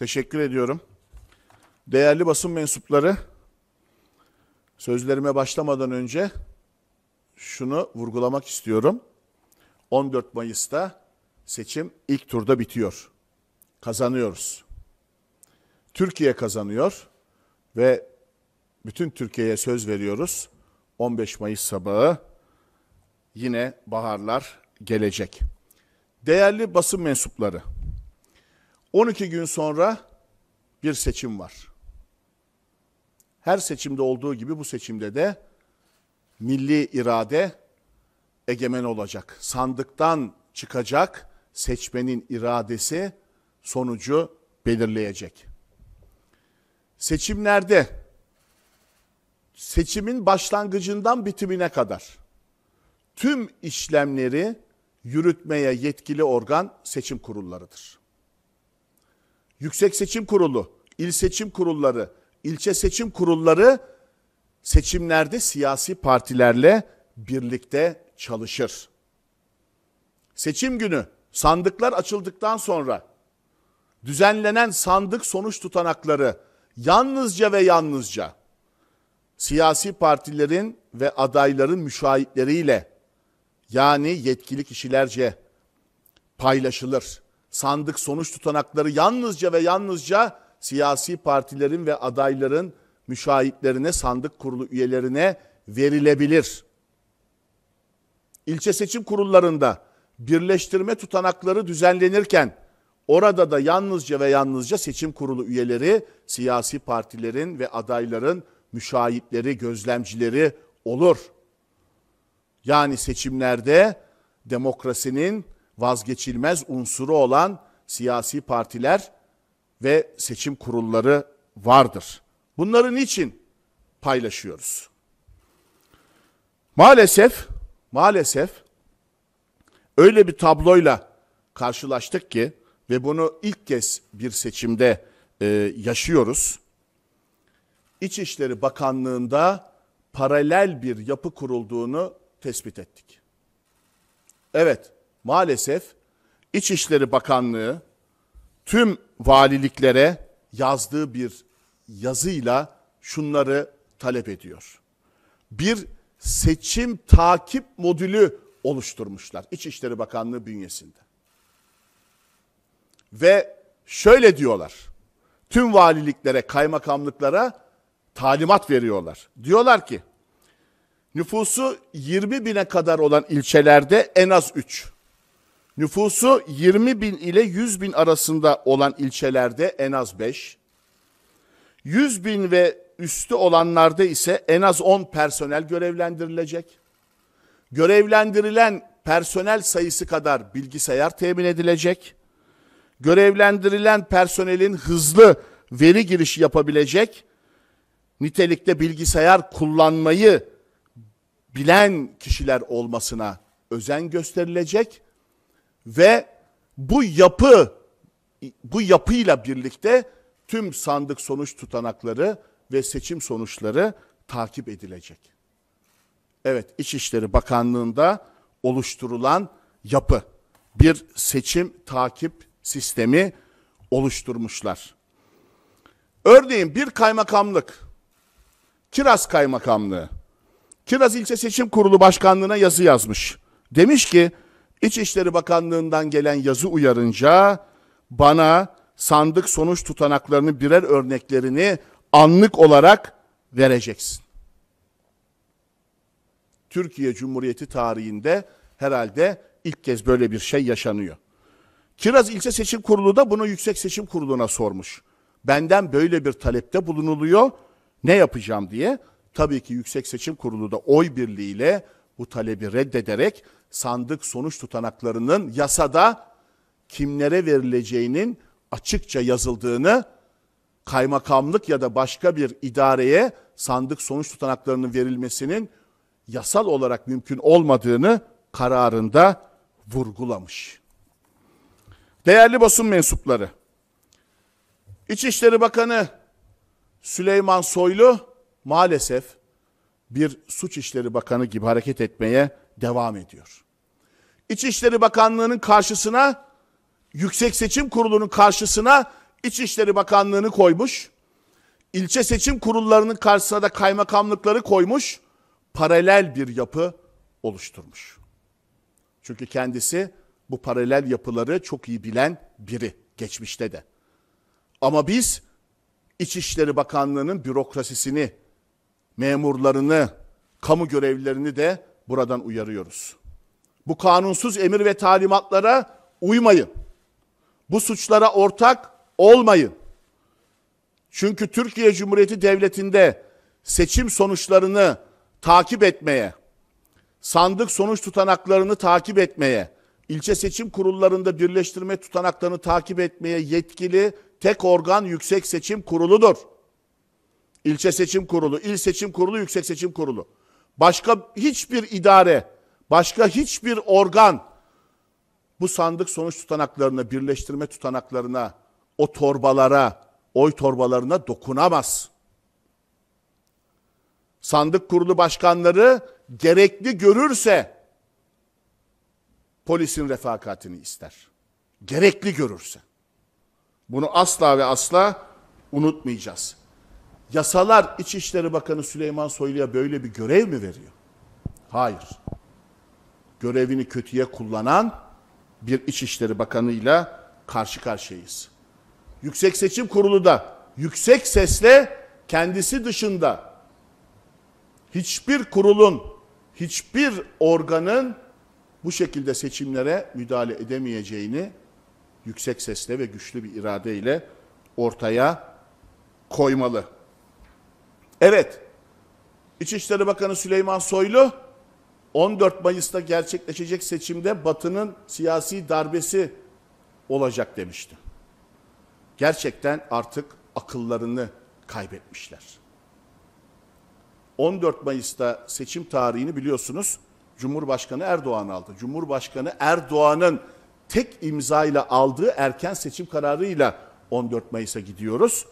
Teşekkür ediyorum. Değerli basın mensupları, sözlerime başlamadan önce şunu vurgulamak istiyorum. 14 Mayıs'ta seçim ilk turda bitiyor. Kazanıyoruz. Türkiye kazanıyor ve bütün Türkiye'ye söz veriyoruz. 15 Mayıs sabahı yine baharlar gelecek. Değerli basın mensupları, 12 gün sonra bir seçim var. Her seçimde olduğu gibi bu seçimde de milli irade egemen olacak. Sandıktan çıkacak seçmenin iradesi sonucu belirleyecek. Seçimlerde seçimin başlangıcından bitimine kadar tüm işlemleri yürütmeye yetkili organ seçim kurullarıdır. Yüksek Seçim Kurulu, il seçim kurulları, ilçe seçim kurulları seçimlerde siyasi partilerle birlikte çalışır. Seçim günü sandıklar açıldıktan sonra düzenlenen sandık sonuç tutanakları yalnızca ve yalnızca siyasi partilerin ve adayların müşahitleriyle yani yetkili kişilerce paylaşılır sandık sonuç tutanakları yalnızca ve yalnızca siyasi partilerin ve adayların müşahitlerine, sandık kurulu üyelerine verilebilir. İlçe seçim kurullarında birleştirme tutanakları düzenlenirken orada da yalnızca ve yalnızca seçim kurulu üyeleri, siyasi partilerin ve adayların müşahitleri, gözlemcileri olur. Yani seçimlerde demokrasinin vazgeçilmez unsuru olan siyasi partiler ve seçim kurulları vardır. Bunların için paylaşıyoruz? Maalesef, maalesef öyle bir tabloyla karşılaştık ki ve bunu ilk kez bir seçimde e, yaşıyoruz. İçişleri Bakanlığı'nda paralel bir yapı kurulduğunu tespit ettik. Evet, maalesef İçişleri Bakanlığı tüm valiliklere yazdığı bir yazıyla şunları talep ediyor. Bir seçim takip modülü oluşturmuşlar İçişleri Bakanlığı bünyesinde. Ve şöyle diyorlar. Tüm valiliklere, kaymakamlıklara talimat veriyorlar. Diyorlar ki nüfusu 20 bine kadar olan ilçelerde en az 3. Nüfusu 20 bin ile 100 bin arasında olan ilçelerde en az 5, 100 bin ve üstü olanlarda ise en az 10 personel görevlendirilecek. Görevlendirilen personel sayısı kadar bilgisayar temin edilecek. Görevlendirilen personelin hızlı veri girişi yapabilecek nitelikte bilgisayar kullanmayı bilen kişiler olmasına özen gösterilecek ve bu yapı bu yapıyla birlikte tüm sandık sonuç tutanakları ve seçim sonuçları takip edilecek. Evet, İçişleri Bakanlığı'nda oluşturulan yapı bir seçim takip sistemi oluşturmuşlar. Örneğin bir kaymakamlık, Kiraz Kaymakamlığı, Kiraz İlçe Seçim Kurulu Başkanlığı'na yazı yazmış. Demiş ki İçişleri Bakanlığı'ndan gelen yazı uyarınca bana sandık sonuç tutanaklarının birer örneklerini anlık olarak vereceksin. Türkiye Cumhuriyeti tarihinde herhalde ilk kez böyle bir şey yaşanıyor. Kiraz İlçe Seçim Kurulu da bunu Yüksek Seçim Kurulu'na sormuş. Benden böyle bir talepte bulunuluyor. Ne yapacağım diye. Tabii ki Yüksek Seçim Kurulu da oy birliğiyle bu talebi reddederek sandık sonuç tutanaklarının yasada kimlere verileceğinin açıkça yazıldığını kaymakamlık ya da başka bir idareye sandık sonuç tutanaklarının verilmesinin yasal olarak mümkün olmadığını kararında vurgulamış. Değerli basın mensupları, İçişleri Bakanı Süleyman Soylu maalesef bir suç işleri bakanı gibi hareket etmeye devam ediyor. İçişleri Bakanlığı'nın karşısına, Yüksek Seçim Kurulu'nun karşısına İçişleri Bakanlığı'nı koymuş. İlçe seçim kurullarının karşısına da kaymakamlıkları koymuş. Paralel bir yapı oluşturmuş. Çünkü kendisi bu paralel yapıları çok iyi bilen biri geçmişte de. Ama biz İçişleri Bakanlığı'nın bürokrasisini, memurlarını, kamu görevlilerini de buradan uyarıyoruz. Bu kanunsuz emir ve talimatlara uymayın. Bu suçlara ortak olmayın. Çünkü Türkiye Cumhuriyeti Devleti'nde seçim sonuçlarını takip etmeye, sandık sonuç tutanaklarını takip etmeye, ilçe seçim kurullarında birleştirme tutanaklarını takip etmeye yetkili tek organ Yüksek Seçim Kurulu'dur. İlçe Seçim Kurulu, İl Seçim Kurulu, Yüksek Seçim Kurulu başka hiçbir idare, başka hiçbir organ bu sandık sonuç tutanaklarına, birleştirme tutanaklarına, o torbalara, oy torbalarına dokunamaz. Sandık kurulu başkanları gerekli görürse polisin refakatini ister. Gerekli görürse. Bunu asla ve asla unutmayacağız yasalar İçişleri Bakanı Süleyman Soylu'ya böyle bir görev mi veriyor? Hayır. Görevini kötüye kullanan bir İçişleri Bakanı ile karşı karşıyayız. Yüksek Seçim Kurulu da yüksek sesle kendisi dışında hiçbir kurulun, hiçbir organın bu şekilde seçimlere müdahale edemeyeceğini yüksek sesle ve güçlü bir irade ile ortaya koymalı. Evet. İçişleri Bakanı Süleyman Soylu 14 Mayıs'ta gerçekleşecek seçimde Batı'nın siyasi darbesi olacak demişti. Gerçekten artık akıllarını kaybetmişler. 14 Mayıs'ta seçim tarihini biliyorsunuz Cumhurbaşkanı Erdoğan aldı. Cumhurbaşkanı Erdoğan'ın tek imzayla aldığı erken seçim kararıyla 14 Mayıs'a gidiyoruz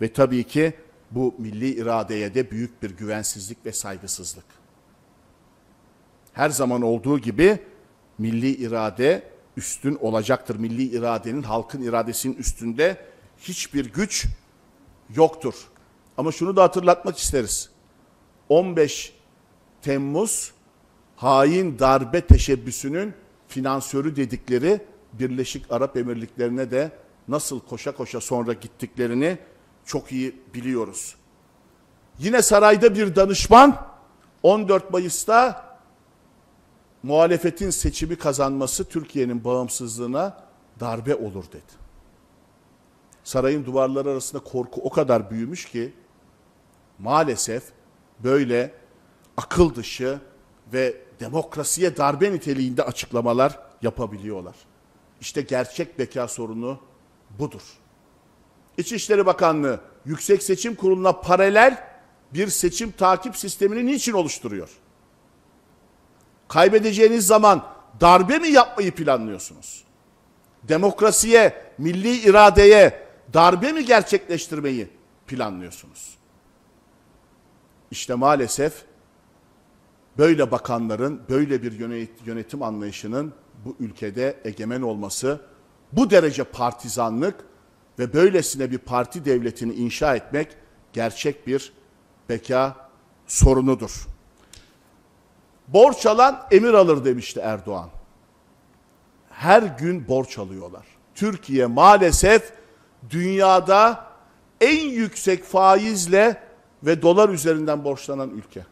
ve tabii ki bu milli iradeye de büyük bir güvensizlik ve saygısızlık. Her zaman olduğu gibi milli irade üstün olacaktır. Milli iradenin halkın iradesinin üstünde hiçbir güç yoktur. Ama şunu da hatırlatmak isteriz. 15 Temmuz hain darbe teşebbüsünün finansörü dedikleri Birleşik Arap Emirlikleri'ne de nasıl koşa koşa sonra gittiklerini çok iyi biliyoruz. Yine sarayda bir danışman 14 Mayıs'ta muhalefetin seçimi kazanması Türkiye'nin bağımsızlığına darbe olur dedi. Sarayın duvarları arasında korku o kadar büyümüş ki maalesef böyle akıl dışı ve demokrasiye darbe niteliğinde açıklamalar yapabiliyorlar. İşte gerçek beka sorunu budur. İçişleri Bakanlığı Yüksek Seçim Kurulu'na paralel bir seçim takip sistemini niçin oluşturuyor? Kaybedeceğiniz zaman darbe mi yapmayı planlıyorsunuz? Demokrasiye, milli iradeye darbe mi gerçekleştirmeyi planlıyorsunuz? İşte maalesef böyle bakanların, böyle bir yönetim anlayışının bu ülkede egemen olması, bu derece partizanlık ve böylesine bir parti devletini inşa etmek gerçek bir beka sorunudur. Borç alan emir alır demişti Erdoğan. Her gün borç alıyorlar. Türkiye maalesef dünyada en yüksek faizle ve dolar üzerinden borçlanan ülke.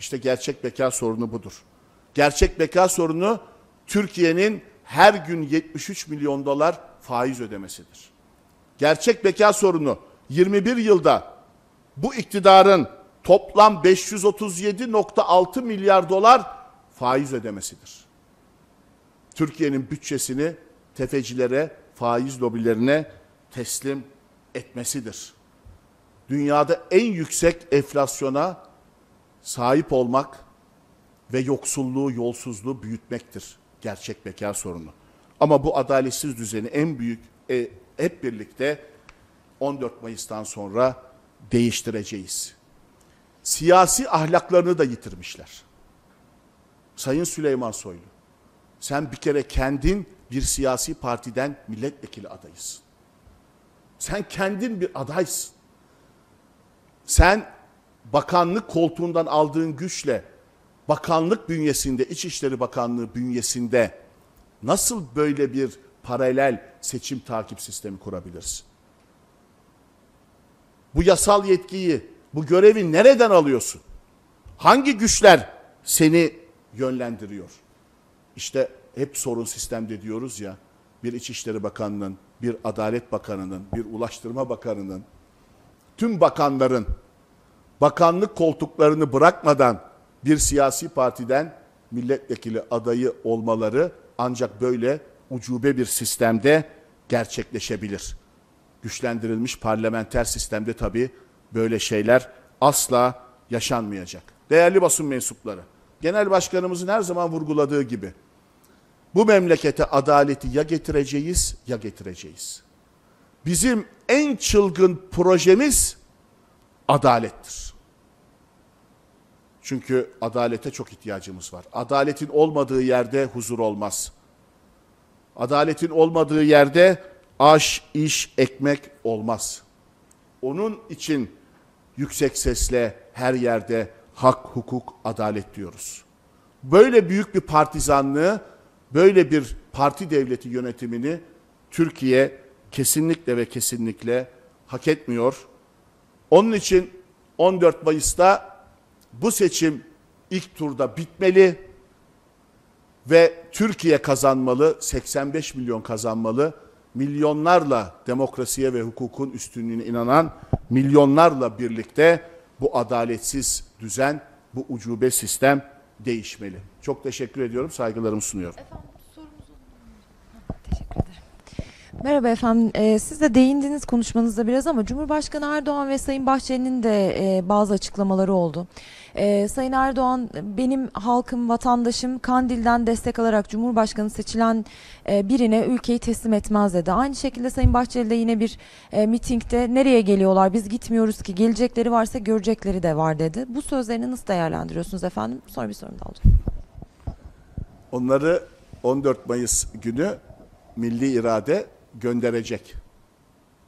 İşte gerçek beka sorunu budur. Gerçek beka sorunu Türkiye'nin her gün 73 milyon dolar faiz ödemesidir. Gerçek beka sorunu 21 yılda bu iktidarın toplam 537.6 milyar dolar faiz ödemesidir. Türkiye'nin bütçesini tefecilere, faiz lobilerine teslim etmesidir. Dünyada en yüksek enflasyona sahip olmak ve yoksulluğu, yolsuzluğu büyütmektir gerçek bekar sorunu. Ama bu adaletsiz düzeni en büyük e, hep birlikte 14 Mayıs'tan sonra değiştireceğiz. Siyasi ahlaklarını da yitirmişler. Sayın Süleyman Soylu, sen bir kere kendin bir siyasi partiden milletvekili adayısın. Sen kendin bir adaysın. Sen bakanlık koltuğundan aldığın güçle bakanlık bünyesinde, İçişleri Bakanlığı bünyesinde nasıl böyle bir paralel seçim takip sistemi kurabiliriz? Bu yasal yetkiyi, bu görevi nereden alıyorsun? Hangi güçler seni yönlendiriyor? İşte hep sorun sistemde diyoruz ya, bir İçişleri Bakanı'nın, bir Adalet Bakanı'nın, bir Ulaştırma Bakanı'nın, tüm bakanların bakanlık koltuklarını bırakmadan bir siyasi partiden milletvekili adayı olmaları ancak böyle ucube bir sistemde gerçekleşebilir. Güçlendirilmiş parlamenter sistemde tabi böyle şeyler asla yaşanmayacak. Değerli basın mensupları, genel başkanımızın her zaman vurguladığı gibi bu memlekete adaleti ya getireceğiz ya getireceğiz. Bizim en çılgın projemiz adalettir. Çünkü adalete çok ihtiyacımız var. Adaletin olmadığı yerde huzur olmaz. Adaletin olmadığı yerde aş, iş, ekmek olmaz. Onun için yüksek sesle her yerde hak, hukuk, adalet diyoruz. Böyle büyük bir partizanlığı, böyle bir parti devleti yönetimini Türkiye kesinlikle ve kesinlikle hak etmiyor. Onun için 14 Mayıs'ta bu seçim ilk turda bitmeli ve Türkiye kazanmalı, 85 milyon kazanmalı. Milyonlarla demokrasiye ve hukukun üstünlüğüne inanan milyonlarla birlikte bu adaletsiz düzen, bu ucube sistem değişmeli. Çok teşekkür ediyorum, saygılarımı sunuyorum. Efendim? Merhaba efendim. Ee, siz de değindiniz konuşmanızda biraz ama Cumhurbaşkanı Erdoğan ve Sayın Bahçeli'nin de e, bazı açıklamaları oldu. E, Sayın Erdoğan benim halkım, vatandaşım Kandil'den destek alarak Cumhurbaşkanı seçilen e, birine ülkeyi teslim etmez dedi. Aynı şekilde Sayın Bahçeli de yine bir e, mitingde nereye geliyorlar biz gitmiyoruz ki gelecekleri varsa görecekleri de var dedi. Bu sözlerini nasıl değerlendiriyorsunuz efendim? Sonra bir sorum da alacağım. Onları 14 Mayıs günü milli irade gönderecek,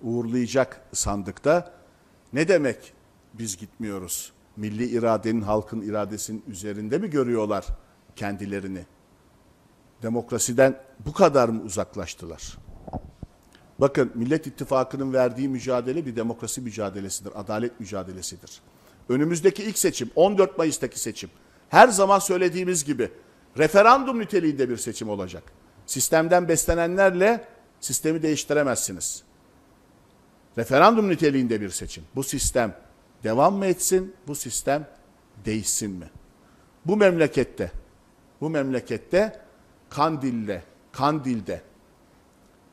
uğurlayacak sandıkta. Ne demek biz gitmiyoruz? Milli iradenin, halkın iradesinin üzerinde mi görüyorlar kendilerini? Demokrasiden bu kadar mı uzaklaştılar? Bakın Millet İttifakı'nın verdiği mücadele bir demokrasi mücadelesidir, adalet mücadelesidir. Önümüzdeki ilk seçim, 14 Mayıs'taki seçim, her zaman söylediğimiz gibi referandum niteliğinde bir seçim olacak. Sistemden beslenenlerle sistemi değiştiremezsiniz. Referandum niteliğinde bir seçim. Bu sistem devam mı etsin, bu sistem değişsin mi? Bu memlekette, bu memlekette Kandil'le, Kandil'de,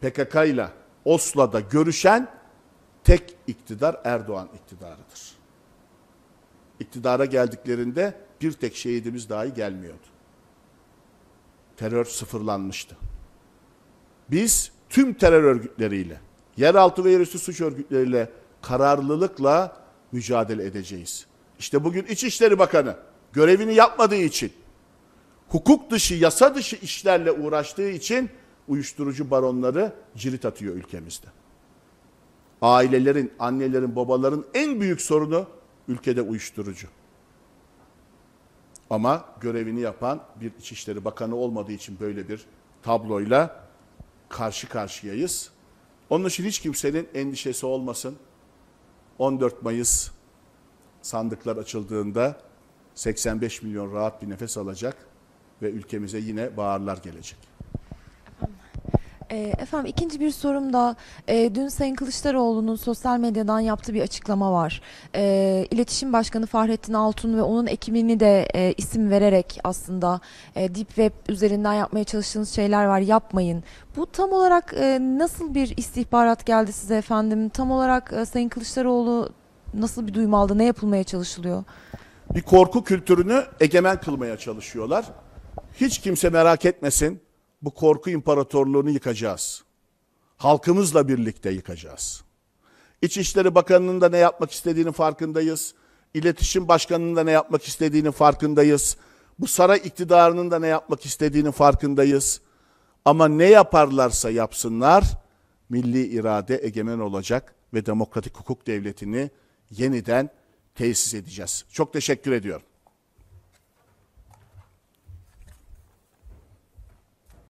PKK ile Oslo'da görüşen tek iktidar Erdoğan iktidarıdır. İktidara geldiklerinde bir tek şehidimiz dahi gelmiyordu. Terör sıfırlanmıştı. Biz tüm terör örgütleriyle, yeraltı ve yerüstü suç örgütleriyle kararlılıkla mücadele edeceğiz. İşte bugün İçişleri Bakanı görevini yapmadığı için, hukuk dışı, yasa dışı işlerle uğraştığı için uyuşturucu baronları cirit atıyor ülkemizde. Ailelerin, annelerin, babaların en büyük sorunu ülkede uyuşturucu. Ama görevini yapan bir İçişleri Bakanı olmadığı için böyle bir tabloyla karşı karşıyayız. Onun için hiç kimsenin endişesi olmasın. 14 Mayıs sandıklar açıldığında 85 milyon rahat bir nefes alacak ve ülkemize yine bağırlar gelecek. Ee, efendim ikinci bir sorum da e, dün Sayın Kılıçdaroğlu'nun sosyal medyadan yaptığı bir açıklama var. E, İletişim Başkanı Fahrettin Altun ve onun ekibini de e, isim vererek aslında e, Deep Web üzerinden yapmaya çalıştığınız şeyler var yapmayın. Bu tam olarak e, nasıl bir istihbarat geldi size efendim? Tam olarak e, Sayın Kılıçdaroğlu nasıl bir duyum aldı? Ne yapılmaya çalışılıyor? Bir korku kültürünü egemen kılmaya çalışıyorlar. Hiç kimse merak etmesin bu korku imparatorluğunu yıkacağız. Halkımızla birlikte yıkacağız. İçişleri Bakanı'nın da ne yapmak istediğini farkındayız. İletişim Başkanı'nın da ne yapmak istediğini farkındayız. Bu saray iktidarının da ne yapmak istediğini farkındayız. Ama ne yaparlarsa yapsınlar milli irade egemen olacak ve demokratik hukuk devletini yeniden tesis edeceğiz. Çok teşekkür ediyorum.